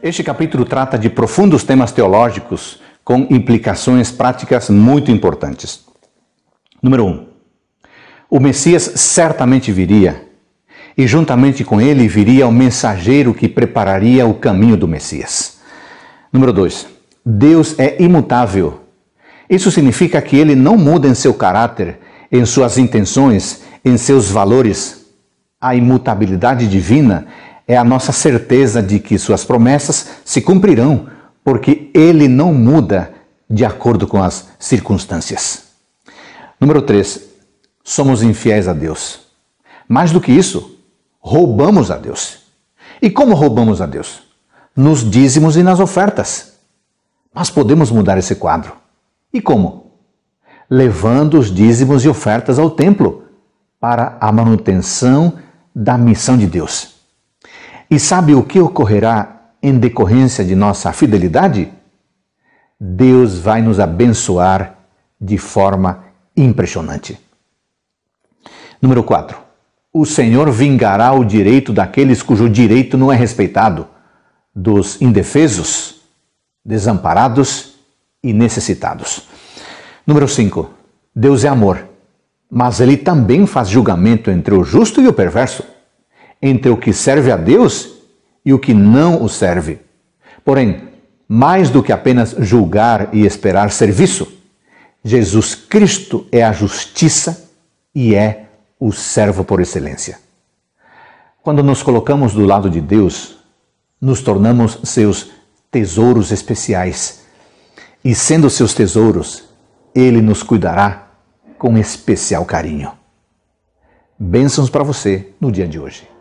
Este capítulo trata de profundos temas teológicos com implicações práticas muito importantes. Número 1. Um, o Messias certamente viria, e juntamente com ele viria o mensageiro que prepararia o caminho do Messias. Número 2. Deus é imutável. Isso significa que ele não muda em seu caráter, em suas intenções, em seus valores. A imutabilidade divina é a nossa certeza de que suas promessas se cumprirão, porque ele não muda de acordo com as circunstâncias. Número 3. Somos infiéis a Deus. Mais do que isso, roubamos a Deus. E como roubamos a Deus? Nos dízimos e nas ofertas. Mas podemos mudar esse quadro. E como? Levando os dízimos e ofertas ao templo para a manutenção da missão de Deus. E sabe o que ocorrerá em decorrência de nossa fidelidade? Deus vai nos abençoar de forma impressionante. Número 4. O Senhor vingará o direito daqueles cujo direito não é respeitado, dos indefesos, desamparados e necessitados. Número 5. Deus é amor, mas ele também faz julgamento entre o justo e o perverso entre o que serve a Deus e o que não o serve. Porém, mais do que apenas julgar e esperar serviço, Jesus Cristo é a justiça e é o servo por excelência. Quando nos colocamos do lado de Deus, nos tornamos seus tesouros especiais. E sendo seus tesouros, ele nos cuidará com especial carinho. Bênçãos para você no dia de hoje.